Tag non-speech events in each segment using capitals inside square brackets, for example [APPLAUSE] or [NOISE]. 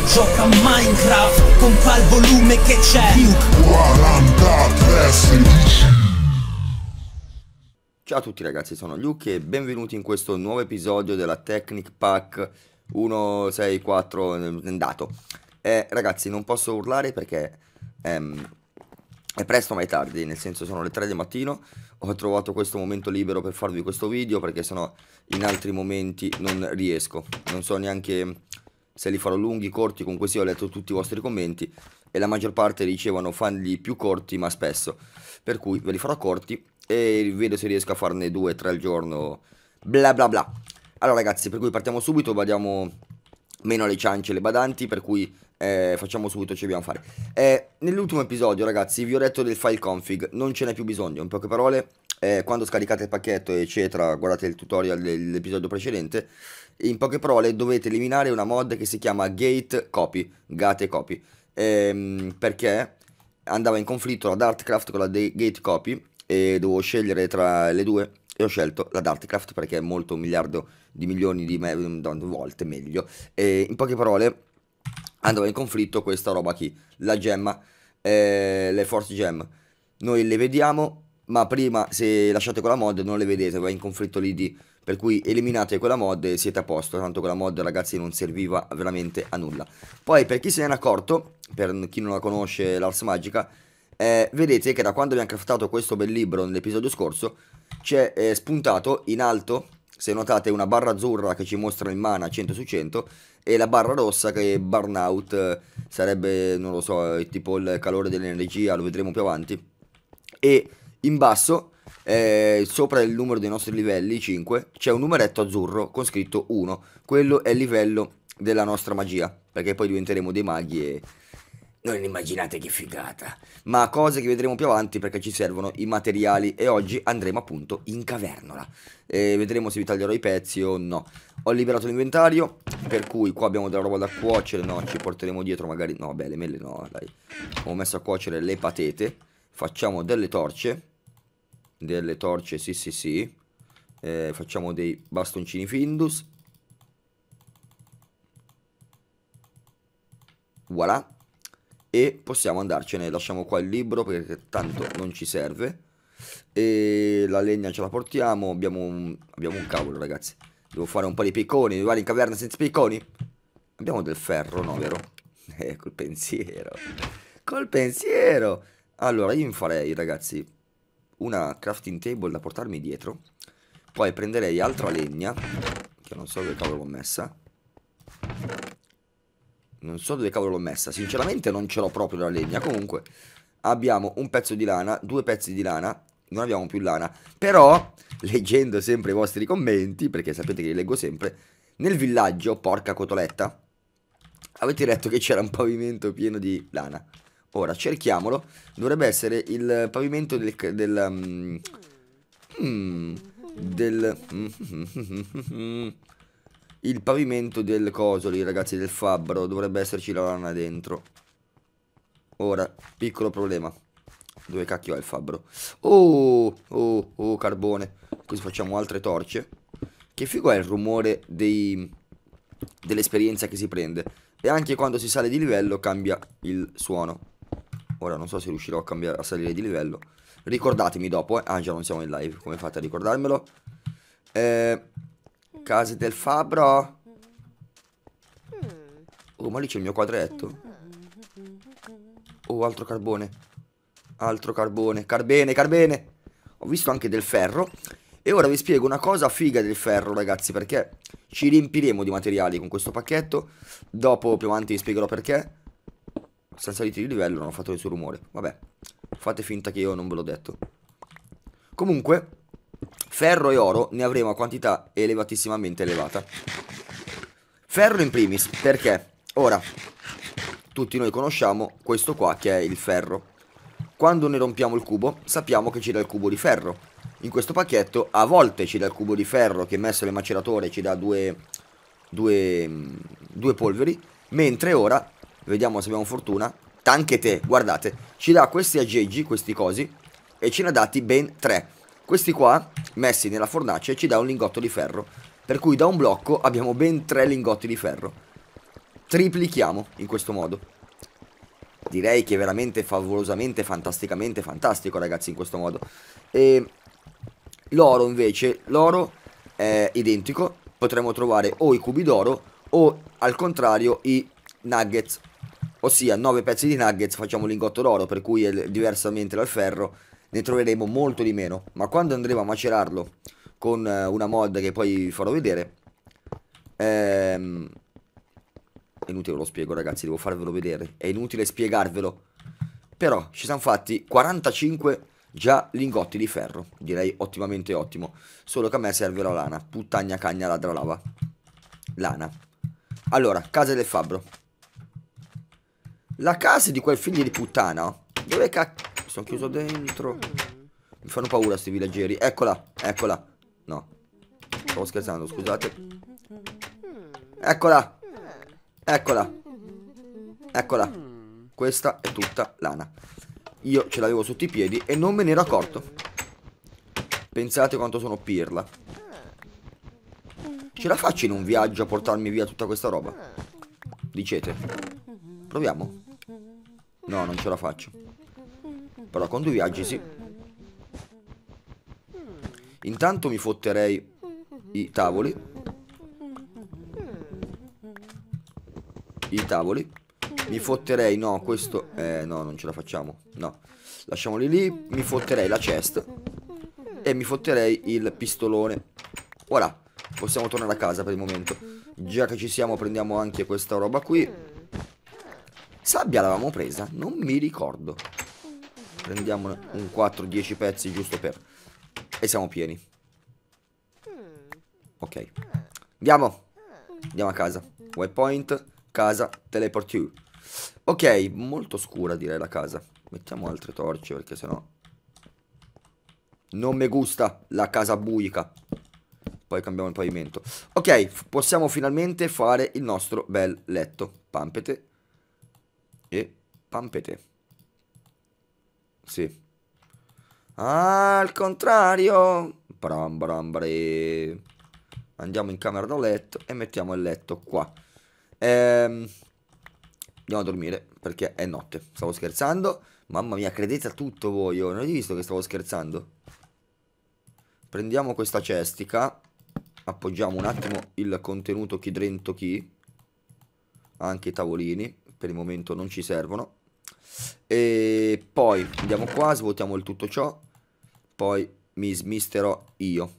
che gioca a Minecraft con qual volume che c'è Duke 43 16 Ciao a tutti ragazzi, sono Luke e benvenuti in questo nuovo episodio della Technic Pack 164 ehm, dato. Eh, ragazzi, non posso urlare perché ehm, è presto ma è tardi, nel senso sono le 3 del mattino, ho trovato questo momento libero per farvi questo video perché sennò in altri momenti non riesco, non so neanche se li farò lunghi, corti, comunque sì, ho letto tutti i vostri commenti e la maggior parte dicevano fanli più corti ma spesso, per cui ve li farò corti e vedo se riesco a farne due, tre al giorno, bla bla bla. Allora ragazzi, per cui partiamo subito, badiamo meno alle ciance e le badanti, per cui eh, facciamo subito ciò che dobbiamo fare. Eh, nell'ultimo episodio ragazzi vi ho detto del file config, non ce n'è più bisogno, in poche parole eh, quando scaricate il pacchetto eccetera, guardate il tutorial dell'episodio precedente, in poche parole dovete eliminare una mod che si chiama gate copy, gate copy, ehm, perché andava in conflitto la Dartcraft con la gate copy e dovevo scegliere tra le due e ho scelto la Dartcraft perché è molto un miliardo di milioni di me- mm, volte meglio. E in poche parole andava in conflitto questa roba qui, la gemma, eh, le force gem. Noi le vediamo, ma prima se lasciate quella mod non le vedete, va in conflitto l'ID, per cui eliminate quella mod e siete a posto, tanto quella mod ragazzi non serviva veramente a nulla. Poi per chi se ne è accorto, per chi non la conosce l'Ars Magica, eh, vedete che da quando abbiamo craftato questo bel libro nell'episodio scorso, c'è eh, spuntato in alto, se notate, una barra azzurra che ci mostra il mana 100 su 100 e la barra rossa che è burnout, eh, sarebbe, non lo so, eh, tipo il calore dell'energia, lo vedremo più avanti. E in basso, eh, sopra il numero dei nostri livelli, 5, c'è un numeretto azzurro con scritto 1. Quello è il livello della nostra magia, perché poi diventeremo dei maghi e... Non immaginate che figata. Ma cose che vedremo più avanti perché ci servono i materiali e oggi andremo appunto in cavernola. E eh, vedremo se vi taglierò i pezzi o no. Ho liberato l'inventario, per cui qua abbiamo della roba da cuocere, no, ci porteremo dietro magari... No, beh, le mele no, dai. Ho messo a cuocere le patete, facciamo delle torce delle torce, sì sì sì. Eh, facciamo dei bastoncini Findus. Voilà. E possiamo andarcene, lasciamo qua il libro perché tanto non ci serve. E la legna ce la portiamo, abbiamo un, abbiamo un cavolo ragazzi. Devo fare un po' di picconi, mi vale in caverna senza picconi? Abbiamo del ferro, no vero? [LAUGHS] Eh, col pensiero. Col pensiero! Allora, io mi farei, ragazzi, una crafting table da portarmi dietro. Poi prenderei altra legna, che non so dove cavolo l'ho messa. Non so dove cavolo l'ho messa, sinceramente non ce l'ho proprio la legna. Comunque abbiamo un pezzo di lana, due pezzi di lana, non abbiamo più lana. Però, leggendo sempre i vostri commenti, perché sapete che li leggo sempre, nel villaggio, porca cotoletta, avete detto che c'era un pavimento pieno di lana. Ora, cerchiamolo. Dovrebbe essere il pavimento del... del um, hmm, del... [LAUGHS] il pavimento del cosoli ragazzi, del fabbro. Dovrebbe esserci la lana dentro. Ora, piccolo problema. Dove cacchio è il fabbro? Oh, oh, oh, carbone. Così facciamo altre torce. Che figo è il rumore dell'esperienza che si prende. E anche quando si sale di livello cambia il suono. Ora non so se riuscirò a, cambiare, a salire di livello. Ricordatemi dopo, eh. Ah, già non siamo in live, come fate a ricordarmelo? Eh, case del fabbro. Oh, ma lì c'è il mio quadretto. Oh, altro carbone. Altro carbone. Carbene, carbene. Ho visto anche del ferro. E ora vi spiego una cosa figa del ferro, ragazzi, perché ci riempiremo di materiali con questo pacchetto. Dopo più avanti vi spiegherò perché. Senza salite di livello non ho fatto nessun rumore. Vabbè, fate finta che io non ve l'ho detto. Comunque, ferro e oro ne avremo a quantità elevatissimamente elevata. Ferro in primis, perché ora tutti noi conosciamo questo qua che è il ferro. Quando ne rompiamo il cubo sappiamo che ci dà il cubo di ferro. In questo pacchetto a volte ci dà il cubo di ferro che messo nel maceratore ci dà due, due, mm, due polveri, mentre ora Vediamo se abbiamo fortuna. Anche te, guardate. Ci dà questi aggeggi, questi cosi. E ce ne ha dati ben tre. Questi qua, messi nella fornace, ci dà un lingotto di ferro. Per cui da un blocco abbiamo ben tre lingotti di ferro. Triplichiamo in questo modo. Direi che è veramente favolosamente, fantasticamente fantastico, ragazzi, in questo modo. E l'oro, invece, l'oro è identico. Potremmo trovare o i cubi d'oro o, al contrario, i nuggets ossia 9 pezzi di nuggets facciamo lingotto d'oro, per cui è eh, diversamente dal ferro ne troveremo molto di meno, ma quando andremo a macerarlo con eh, una mod che poi vi farò vedere, ehm, è inutile lo spiego ragazzi, devo farvelo vedere, è inutile spiegarvelo, però ci siamo fatti 45 già lingotti di ferro, direi ottimamente ottimo, solo che a me serve la lana, puttagna cagna ladra lava, lana. Allora, casa del fabbro. La casa di quel figlio di puttana. Dove cacchio? Sono chiuso mm. dentro. Mi fanno paura questi villaggeri. Eccola, eccola. No. Stavo scherzando, scusate. Eccola. Eccola. Eccola. Questa è tutta lana. Io ce l'avevo sotto i piedi e non me ne ero accorto. Pensate quanto sono pirla. Ce la faccio in un viaggio a portarmi via tutta questa roba? Dicete. Proviamo. No, non ce la faccio. Però con due viaggi sì. Intanto mi fotterei i tavoli. I tavoli. Mi fotterei, no, questo... Eh, no, non ce la facciamo. No. Lasciamoli lì. Mi fotterei la chest. E mi fotterei il pistolone. Voilà. Possiamo tornare a casa per il momento. Già che ci siamo prendiamo anche questa roba qui. Sabbia l'avevamo presa? Non mi ricordo. Prendiamo un 4-10 pezzi giusto per... E siamo pieni. Ok. Andiamo. Andiamo a casa. Waypoint, casa, teleport you. Ok, molto scura direi la casa. Mettiamo altre torce perché sennò... Non mi gusta la casa buica. Poi cambiamo il pavimento. Ok, possiamo finalmente fare il nostro bel letto. Pampete e pampete. Sì. al contrario. Bram bram bre. Andiamo in camera da letto e mettiamo il letto qua. Ehm, andiamo a dormire perché è notte. Stavo scherzando. Mamma mia, credete a tutto voi. Non avete visto che stavo scherzando? Prendiamo questa cestica. Appoggiamo un attimo il contenuto chi drento chi. Anche i tavolini per il momento non ci servono. E poi andiamo qua, svuotiamo il tutto ciò, poi mi smisterò io.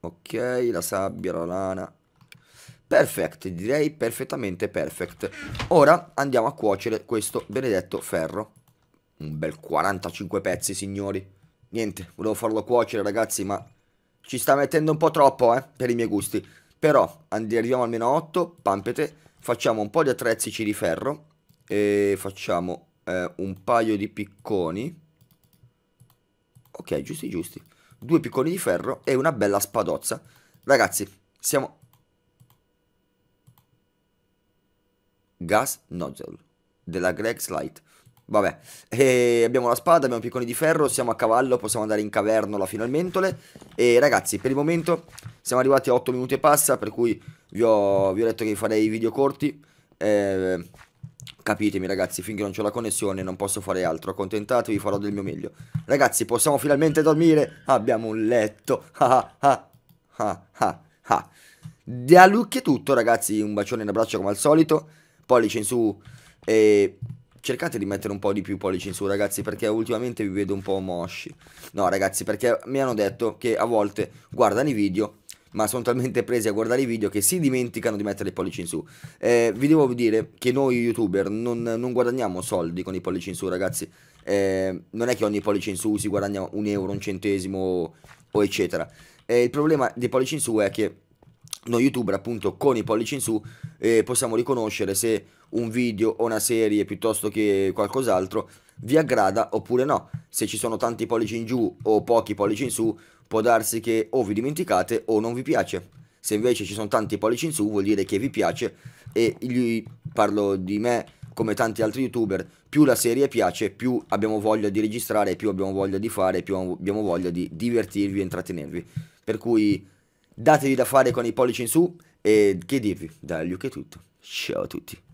Ok, la sabbia, la lana. Perfect, direi perfettamente perfect. Ora andiamo a cuocere questo benedetto ferro. Un bel 45 pezzi, signori. Niente, volevo farlo cuocere, ragazzi, ma ci sta mettendo un po' troppo, eh, per i miei gusti. Però arriviamo almeno a 8, pampete facciamo un po' di attrezzici di ferro e facciamo eh, un paio di picconi ok giusti giusti due picconi di ferro e una bella spadozza ragazzi siamo gas nozzle della Greg's Light Vabbè, e abbiamo la spada, abbiamo picconi di ferro, siamo a cavallo, possiamo andare in cavernola fino al mentole E ragazzi, per il momento siamo arrivati a 8 minuti e passa, per cui vi ho, vi ho detto che farei video corti eh, Capitemi ragazzi, finché non ho la connessione non posso fare altro, accontentatevi, farò del mio meglio Ragazzi, possiamo finalmente dormire, abbiamo un letto, ah ah ah ah ah Da Luke è tutto ragazzi, un bacione e un abbraccio come al solito Pollice in su e cercate di mettere un po' di più pollici in su, ragazzi, perché ultimamente vi vedo un po' mosci. No, ragazzi, perché mi hanno detto che a volte guardano i video, ma sono talmente presi a guardare i video che si dimenticano di mettere i pollici in su. Eh, vi devo dire che noi youtuber non, non, guadagniamo soldi con i pollici in su, ragazzi. Eh, non è che ogni pollice in su si guadagna un euro, un centesimo o eccetera. Eh, il problema dei pollici in su è che noi youtuber appunto con i pollici in su eh, possiamo riconoscere se un video o una serie piuttosto che qualcos'altro vi aggrada oppure no. Se ci sono tanti pollici in giù o pochi pollici in su può darsi che o vi dimenticate o non vi piace. Se invece ci sono tanti pollici in su vuol dire che vi piace e gli parlo di me come tanti altri youtuber, più la serie piace, più abbiamo voglia di registrare, più abbiamo voglia di fare, più abbiamo voglia di divertirvi e intrattenervi. Per cui datevi da fare con i pollici in su e che dirvi? Da Luke è tutto. Ciao a tutti.